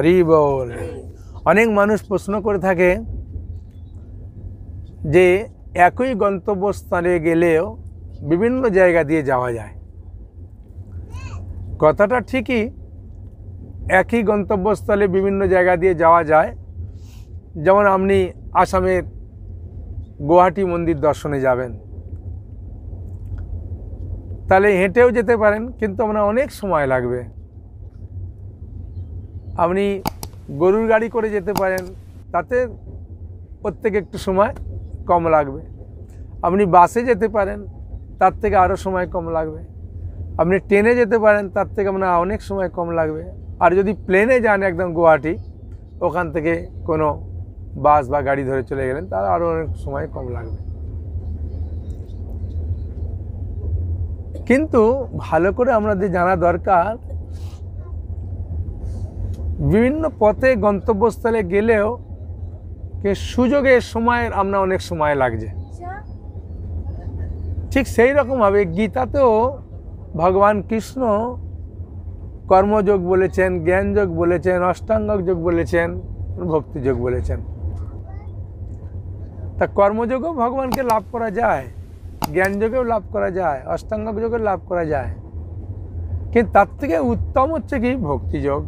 হরি বল অনেক মানুষ প্রশ্ন করে থাকে যে একই গন্তব্যস্থলে গেলেও বিভিন্ন জায়গা দিয়ে যাওয়া যায় কথাটা ঠিকই একই গন্তব্যস্থলে বিভিন্ন জায়গা দিয়ে যাওয়া যায় যেমন আপনি আসামের গুয়াহাটি মন্দির দর্শনে যাবেন তাহলে হেঁটেও যেতে পারেন কিন্তু আমরা অনেক সময় লাগবে আপনি গরুর গাড়ি করে যেতে পারেন তাতে প্রত্যেক একটু সময় কম লাগবে আপনি বাসে যেতে পারেন তার থেকে আরও সময় কম লাগবে আপনি ট্রেনে যেতে পারেন তার থেকে আপনার মানে অনেক সময় কম লাগবে আর যদি প্লেনে যান একদম গুয়াহাটি ওখান থেকে কোনো বাস বা গাড়ি ধরে চলে গেলেন তার আরও অনেক সময় কম লাগবে কিন্তু ভালো করে আমাদের জানা দরকার বিভিন্ন পথে গন্তব্যস্থলে গেলেও কে সুযোগে সময়ের আমরা অনেক সময় লাগছে আচ্ছা। ঠিক সেই রকমভাবে গীতাতেও ভগবান কৃষ্ণ কর্মযোগ বলেছেন জ্ঞানযোগ বলেছেন অষ্টাঙ্গক যোগ বলেছেন ভক্তিযোগ বলেছেন তা কর্মযোগও ভগবানকে লাভ করা যায় জ্ঞানযোগেও লাভ করা যায় অষ্টাঙ্গক যোগেও লাভ করা যায় কিন্তু তার থেকে উত্তম হচ্ছে কি ভক্তিযোগ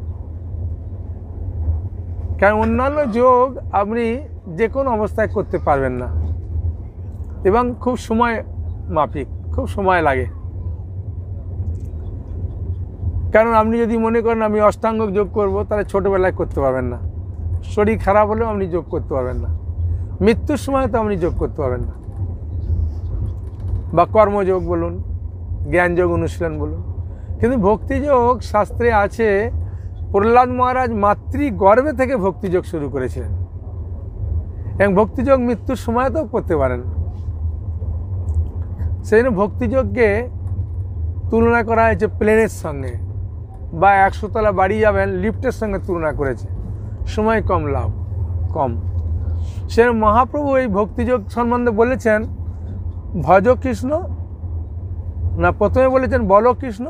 কারণ অন্যান্য যোগ আপনি যে কোনো অবস্থায় করতে পারবেন না এবং খুব সময় মাফিক খুব সময় লাগে কারণ আপনি যদি মনে করেন আমি অষ্টাঙ্গ যোগ করব তাহলে ছোটোবেলায় করতে পারবেন না শরীর খারাপ হলেও আপনি যোগ করতে পারবেন না মৃত্যুর সময় তো আপনি যোগ করতে পারবেন না বা কর্মযোগ বলুন জ্ঞানযোগ অনুশীলন বলুন কিন্তু ভক্তিযোগ শাস্ত্রে আছে প্রহ্লাদ মহারাজ মাতৃ গর্বে থেকে ভক্তিযোগ শুরু করেছিলেন এবং ভক্তিযোগ মৃত্যুর সময় তো করতে পারেন সেই জন্য ভক্তিযোগকে তুলনা করা হয়েছে প্লেনের সঙ্গে বা একশো তলা বাড়ি যাবেন লিফটের সঙ্গে তুলনা করেছে সময় কম লাভ কম সে মহাপ্রভু এই ভক্তিযোগ সম্বন্ধে বলেছেন ভজ কৃষ্ণ না প্রথমে বলেছেন বল কৃষ্ণ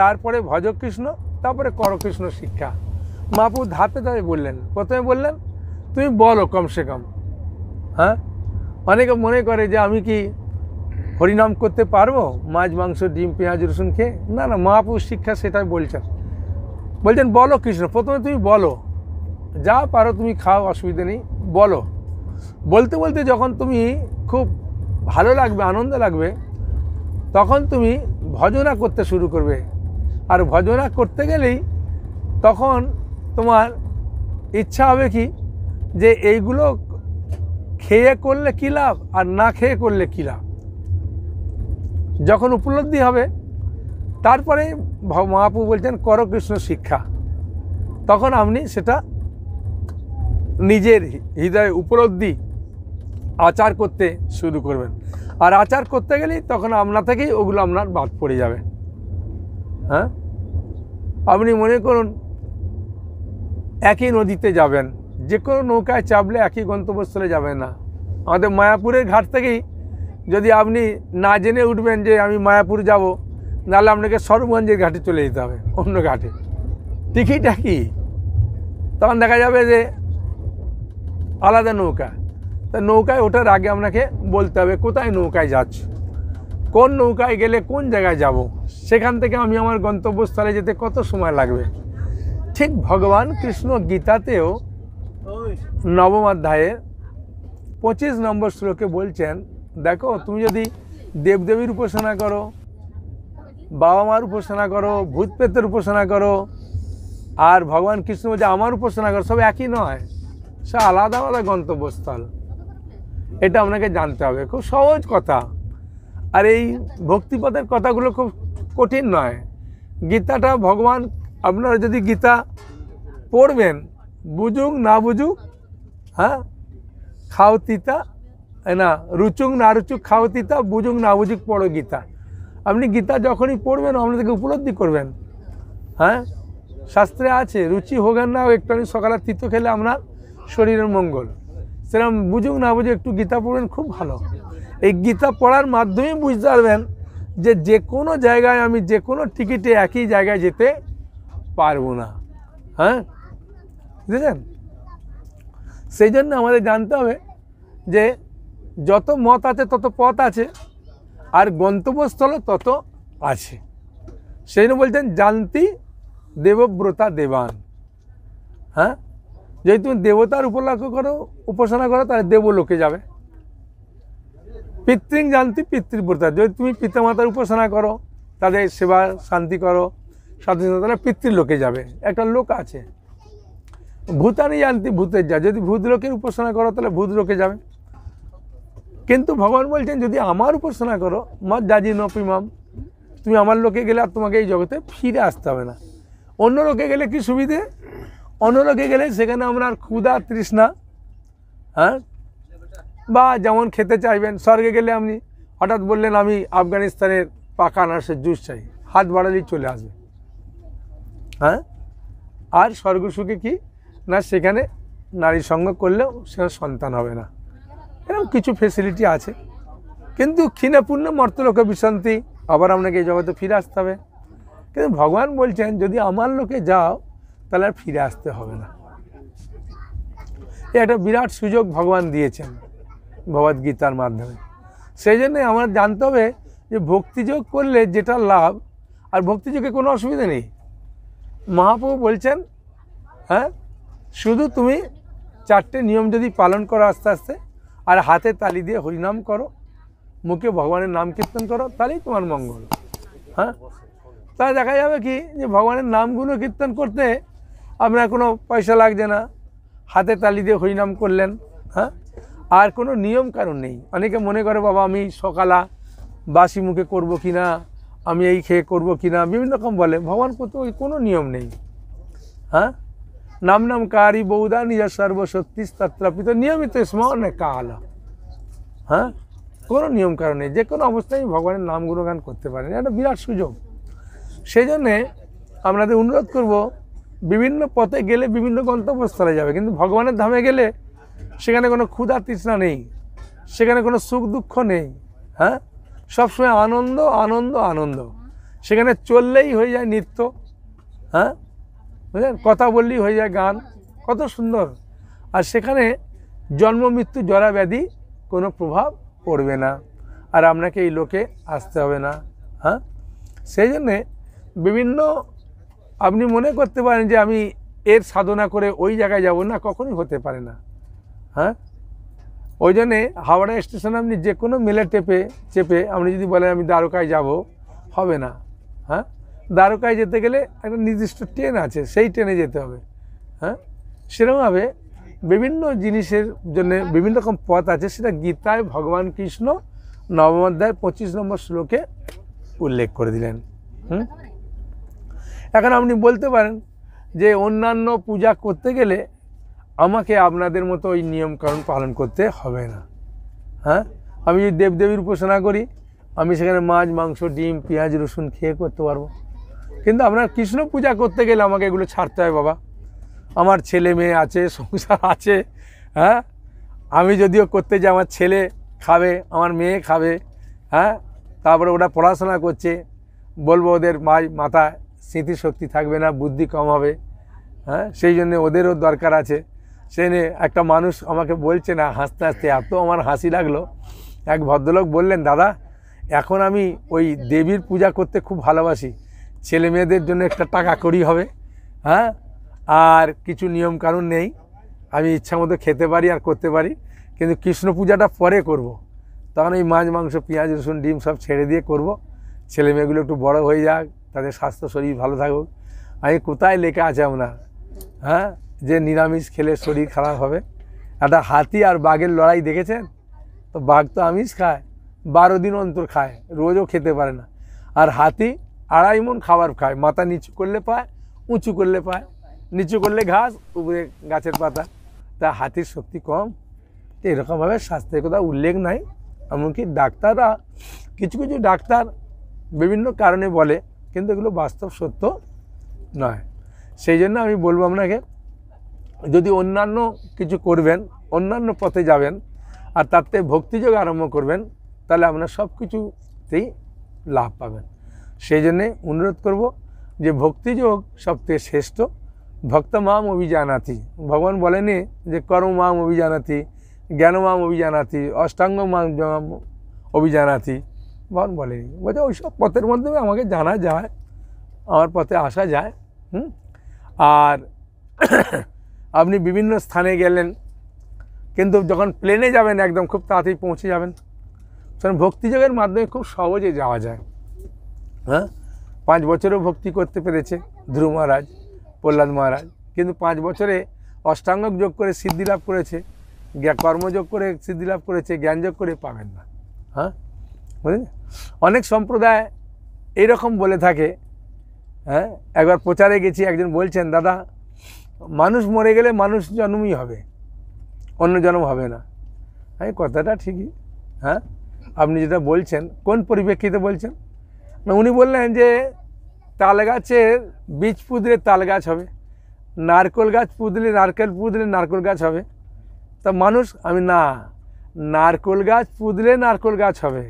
তারপরে ভজ কৃষ্ণ তারপরে করকৃষ্ণ শিক্ষা মাপু ধাপে ধাপে বললেন প্রথমে বললেন তুমি বলো কমসে কম হ্যাঁ অনেকে মনে করে যে আমি কি হরিনাম করতে পারবো মাছ মাংস ডিম পেঁয়াজ রসুন খেয়ে না না মহাপুর শিক্ষা সেটাই বলছেন বলছেন বলো কৃষ্ণ প্রথমে তুমি বলো যা পারো তুমি খাও অসুবিধা নেই বলো বলতে বলতে যখন তুমি খুব ভালো লাগবে আনন্দ লাগবে তখন তুমি ভজনা করতে শুরু করবে আর ভজনা করতে গেলেই তখন তোমার ইচ্ছা হবে কি যে এইগুলো খেয়ে করলে কী লাভ আর না খেয়ে করলে কী লাভ যখন উপলব্ধি হবে তারপরে মহাপ্রভু বলছেন কর কৃষ্ণ শিক্ষা তখন আপনি সেটা নিজের হৃদয়ে উপলব্ধি আচার করতে শুরু করবেন আর আচার করতে গেলেই তখন আপনা থেকেই ওগুলো আপনার বাদ পড়ে যাবে হ্যাঁ আপনি মনে করুন একই নদীতে যাবেন যে কোনো নৌকায় চাপলে একই গন্তব্যস্থলে যাবেন না আমাদের মায়াপুরের ঘাট থেকেই যদি আপনি না জেনে উঠবেন যে আমি মায়াপুর যাব নাহলে আপনাকে সরবগঞ্জের ঘাটে চলে যেতে হবে অন্য ঘাটে টিকিট একই তখন দেখা যাবে যে আলাদা নৌকা তা নৌকায় ওঠার আগে আপনাকে বলতে হবে কোথায় নৌকায় যাচ্ছে কোন নৌকায় গেলে কোন জায়গায় যাব। সেখান থেকে আমি আমার গন্তব্যস্থলে যেতে কত সময় লাগবে ঠিক ভগবান কৃষ্ণ গীতাতেও নবম অধ্যায়ে পঁচিশ নম্বর শ্লোকে বলছেন দেখো তুমি যদি দেবদেবীর উপাসনা করো বাবা মার উপাসনা করো ভূত পেতের উপাসনা করো আর ভগবান কৃষ্ণ যে আমার উপাসনা করো সব একই নয় সে আলাদা আলাদা গন্তব্যস্থল এটা আপনাকে জানতে হবে খুব সহজ কথা আর এই ভক্তিপদের কথাগুলো খুব কঠিন নয় গীতাটা ভগবান আপনারা যদি গীতা পড়বেন বুঝুক না বুঝুক হ্যাঁ খাও তিতা না রুচুক না রুচুক খাও তিতা বুঝুক না বুঝুক পড়ো গীতা আপনি গীতা যখনই পড়বেন আপনাদেরকে উপলব্ধি করবেন হ্যাঁ শাস্ত্রে আছে রুচি হোগেন না একটুখানি সকালে তিত খেলে আপনার শরীরের মঙ্গল সেরকম বুঝুক না বুঝুক একটু গীতা পড়বেন খুব ভালো এই গীতা পড়ার মাধ্যমেই বুঝতে পারবেন যে যে কোনো জায়গায় আমি যে কোনো টিকিটে একই জায়গায় যেতে পারবো না হ্যাঁ বুঝেছেন সেই জন্য আমাদের জানতে হবে যে যত মত আছে তত পথ আছে আর গন্তব্যস্থলও তত আছে সেই জন্য বলছেন জানতি দেবব্রতা দেবান হ্যাঁ যদি তুমি দেবতার উপলক্ষ করো উপাসনা করো তাহলে দেবলোকে যাবে পিতৃং জানতি পিতৃপ্রতা যদি তুমি পিতামাতার উপাসনা করো তাদের সেবা শান্তি করো সাথে সাথে তারা পিতৃলোকে যাবে একটা লোক আছে ভূতানি জানতি ভূতের যা যদি ভূতলোকের উপাসনা করো তাহলে ভূতলোকে যাবে কিন্তু ভগবান বলছেন যদি আমার উপাসনা করো মা জাজি নপিমাম তুমি আমার লোকে গেলে আর তোমাকে এই জগতে ফিরে আসতে হবে না অন্য লোকে গেলে কি সুবিধে অন্য লোকে গেলে সেখানে আমরা আর ক্ষুধা তৃষ্ণা হ্যাঁ বা যেমন খেতে চাইবেন স্বর্গে গেলে আপনি হঠাৎ বললেন আমি আফগানিস্তানের পাকা আনারসের জুস চাই হাত বাড়ালেই চলে আসবে হ্যাঁ আর সুখে কি না সেখানে নারী সঙ্গ করলেও সেখানে সন্তান হবে না এরকম কিছু ফেসিলিটি আছে কিন্তু ক্ষীণাপূর্ণ মর্তলোক বিশান্তি আবার আপনাকে এই জগতে ফিরে আসতে হবে কিন্তু ভগবান বলছেন যদি আমার লোকে যাও তাহলে আর ফিরে আসতে হবে না এটা একটা বিরাট সুযোগ ভগবান দিয়েছেন ভগবদ্গীতার মাধ্যমে সেই জন্যে আমরা জানতে হবে যে ভক্তিযোগ করলে যেটা লাভ আর ভক্তিযোগে কোনো অসুবিধা নেই মহাপ্রভু বলছেন হ্যাঁ শুধু তুমি চারটে নিয়ম যদি পালন করো আস্তে আস্তে আর হাতে তালি দিয়ে হরিনাম করো মুখে ভগবানের নাম কীর্তন করো তাহলেই তোমার মঙ্গল হ্যাঁ তাহলে দেখা যাবে কি যে ভগবানের নামগুলো কীর্তন করতে আপনার কোনো পয়সা লাগছে না হাতে তালি দিয়ে হরিনাম করলেন হ্যাঁ আর কোনো নিয়ম কারণ নেই অনেকে মনে করে বাবা আমি সকালা বাসি মুখে করবো কি না আমি এই খেয়ে করব কি না বিভিন্ন রকম বলে ভগবান কত ওই কোনো নিয়ম নেই হ্যাঁ নাম নাম কারি বৌদা নিজের সর্বশক্তি তত্রাপিত নিয়মিত স্মরণ কাল হ্যাঁ কোনো নিয়ম কারণে যে কোনো অবস্থায় ভগবানের নাম গুণগান করতে পারেন একটা বিরাট সুযোগ সেই জন্যে আপনাদের অনুরোধ করব বিভিন্ন পথে গেলে বিভিন্ন গন্তব্যস্থলে যাবে কিন্তু ভগবানের ধামে গেলে সেখানে কোনো ক্ষুধা তৃষ্ণা নেই সেখানে কোনো সুখ দুঃখ নেই হ্যাঁ সবসময় আনন্দ আনন্দ আনন্দ সেখানে চললেই হয়ে যায় নৃত্য হ্যাঁ বুঝলেন কথা বললেই হয়ে যায় গান কত সুন্দর আর সেখানে জন্ম মৃত্যু জরা ব্যাধি কোনো প্রভাব পড়বে না আর আপনাকে এই লোকে আসতে হবে না হ্যাঁ সেই জন্যে বিভিন্ন আপনি মনে করতে পারেন যে আমি এর সাধনা করে ওই জায়গায় যাব না কখনই হতে পারে না হ্যাঁ ওই জন্যে হাওড়া স্টেশনে আপনি যে কোনো মেলে টেপে চেপে আপনি যদি বলেন আমি দ্বারকায় যাব হবে না হ্যাঁ দ্বারকায় যেতে গেলে একটা নির্দিষ্ট ট্রেন আছে সেই ট্রেনে যেতে হবে হ্যাঁ সেরকমভাবে বিভিন্ন জিনিসের জন্য বিভিন্ন রকম পথ আছে সেটা গীতায় ভগবান কৃষ্ণ নবম পঁচিশ নম্বর শ্লোকে উল্লেখ করে দিলেন হুম এখন আপনি বলতে পারেন যে অন্যান্য পূজা করতে গেলে আমাকে আপনাদের মতো ওই নিয়মকানুন পালন করতে হবে না হ্যাঁ আমি যদি দেবদেবীর উপাসনা করি আমি সেখানে মাছ মাংস ডিম পেঁয়াজ রসুন খেয়ে করতে পারবো কিন্তু আপনার কৃষ্ণ পূজা করতে গেলে আমাকে এগুলো ছাড়তে হয় বাবা আমার ছেলে মেয়ে আছে সংসার আছে হ্যাঁ আমি যদিও করতে যে আমার ছেলে খাবে আমার মেয়ে খাবে হ্যাঁ তারপরে ওরা পড়াশোনা করছে বলবো ওদের মাই মাথা স্মৃতিশক্তি থাকবে না বুদ্ধি কম হবে হ্যাঁ সেই জন্য ওদেরও দরকার আছে সে একটা মানুষ আমাকে বলছে না হাসতে হাসতে এত আমার হাসি লাগলো এক ভদ্রলোক বললেন দাদা এখন আমি ওই দেবীর পূজা করতে খুব ভালোবাসি ছেলে মেয়েদের জন্য একটা টাকা করি হবে হ্যাঁ আর কিছু নিয়ম কারণ নেই আমি ইচ্ছা মতো খেতে পারি আর করতে পারি কিন্তু কৃষ্ণ পূজাটা পরে করব। তখন এই মাছ মাংস পেঁয়াজ রসুন ডিম সব ছেড়ে দিয়ে করব। ছেলে মেয়েগুলো একটু বড় হয়ে যাক তাদের স্বাস্থ্য শরীর ভালো থাকুক আমি কোথায় লেখা আছে আপনার হ্যাঁ যে নিরামিষ খেলে শরীর খারাপ হবে একটা হাতি আর বাঘের লড়াই দেখেছেন তো বাঘ তো আমিষ খায় বারো দিন অন্তর খায় রোজও খেতে পারে না আর হাতি আড়াই মন খাবার খায় মাথা নিচু করলে পায় উঁচু করলে পায় নিচু করলে ঘাস উপরে গাছের পাতা তা হাতির শক্তি কম তো এরকমভাবে স্বাস্থ্যের কথা উল্লেখ নাই এমনকি ডাক্তাররা কিছু কিছু ডাক্তার বিভিন্ন কারণে বলে কিন্তু এগুলো বাস্তব সত্য নয় সেই জন্য আমি বলবো আপনাকে যদি অন্যান্য কিছু করবেন অন্যান্য পথে যাবেন আর তাতে ভক্তিযোগ আরম্ভ করবেন তাহলে আপনার সব কিছুতেই লাভ পাবেন সেই জন্যে অনুরোধ করব যে ভক্তিযোগ সবথেকে শ্রেষ্ঠ ভক্ত মাম অভিজানাতি ভগবান বলেনি যে কর্ম মাম অভিজানাতি জ্ঞান মাম অভিজানাতি অষ্টাঙ্গ মাম অভিজানাতি ভগবান বলেনি বলছে ওই সব পথের মাধ্যমে আমাকে জানা যায় আমার পথে আসা যায় হুম আর আপনি বিভিন্ন স্থানে গেলেন কিন্তু যখন প্লেনে যাবেন একদম খুব তাড়াতাড়ি পৌঁছে যাবেন কারণ ভক্তিযোগের মাধ্যমে খুব সহজে যাওয়া যায় হ্যাঁ পাঁচ বছরেও ভক্তি করতে পেরেছে ধ্রুব মহারাজ প্রহ্লাদ মহারাজ কিন্তু পাঁচ বছরে অষ্টাঙ্গক যোগ করে সিদ্ধি লাভ করেছে কর্মযোগ করে সিদ্ধি লাভ করেছে জ্ঞান যোগ করে পাবেন না হ্যাঁ বুঝলেন অনেক সম্প্রদায় এইরকম বলে থাকে হ্যাঁ একবার প্রচারে গেছি একজন বলছেন দাদা মানুষ মরে গেলে মানুষ জন্মই হবে অন্য জন্ম হবে না হ্যাঁ কথাটা ঠিকই হ্যাঁ আপনি যেটা বলছেন কোন পরিপ্রেক্ষিতে বলছেন না উনি বললেন যে তাল গাছের বীজ পুদলে তাল গাছ হবে নারকল গাছ পুদলে নারকেল পুদলে নারকল গাছ হবে তা মানুষ আমি না নারকল গাছ পুদলে নারকল গাছ হবে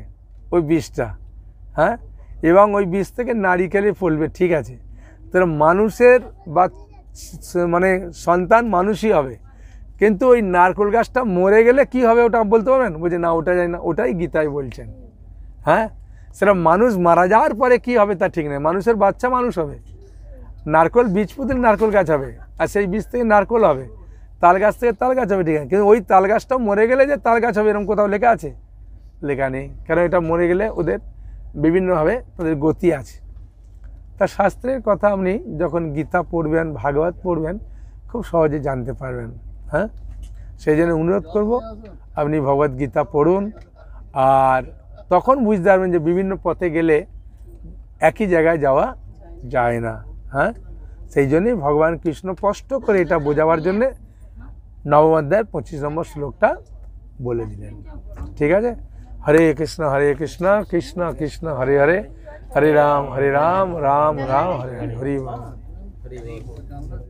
ওই বীজটা হ্যাঁ এবং ওই বীজ থেকে নারিকেলে ফলবে ঠিক আছে তাহলে মানুষের বা মানে সন্তান মানুষই হবে কিন্তু ওই নারকোল গাছটা মরে গেলে কি হবে ওটা বলতে পারবেন বলছে না ওটা যাই না ওটাই গীতায় বলছেন হ্যাঁ সেটা মানুষ মারা যাওয়ার পরে কি হবে তা ঠিক নেই মানুষের বাচ্চা মানুষ হবে নারকোল বীজ পুঁতে নারকোল গাছ হবে আর সেই বীজ থেকে নারকোল হবে তাল গাছ থেকে তাল গাছ হবে ঠিক আছে কিন্তু ওই তাল গাছটা মরে গেলে যে তাল গাছ হবে এরকম কোথাও লেখা আছে লেখা নেই কারণ এটা মরে গেলে ওদের বিভিন্নভাবে তাদের গতি আছে তা শাস্ত্রের কথা আপনি যখন গীতা পড়বেন ভাগবত পড়বেন খুব সহজে জানতে পারবেন হ্যাঁ সেই জন্য অনুরোধ করবো আপনি ভগবত গীতা পড়ুন আর তখন বুঝতে পারবেন যে বিভিন্ন পথে গেলে একই জায়গায় যাওয়া যায় না হ্যাঁ সেই জন্যই ভগবান কৃষ্ণ স্পষ্ট করে এটা বোঝাবার জন্যে নবম অধ্যায়ের পঁচিশ নম্বর শ্লোকটা বলে দিলেন ঠিক আছে হরে কৃষ্ণ হরে কৃষ্ণ কৃষ্ণ কৃষ্ণ হরে হরে हरे राम हरे राम राम राम हरे हरे हरे राम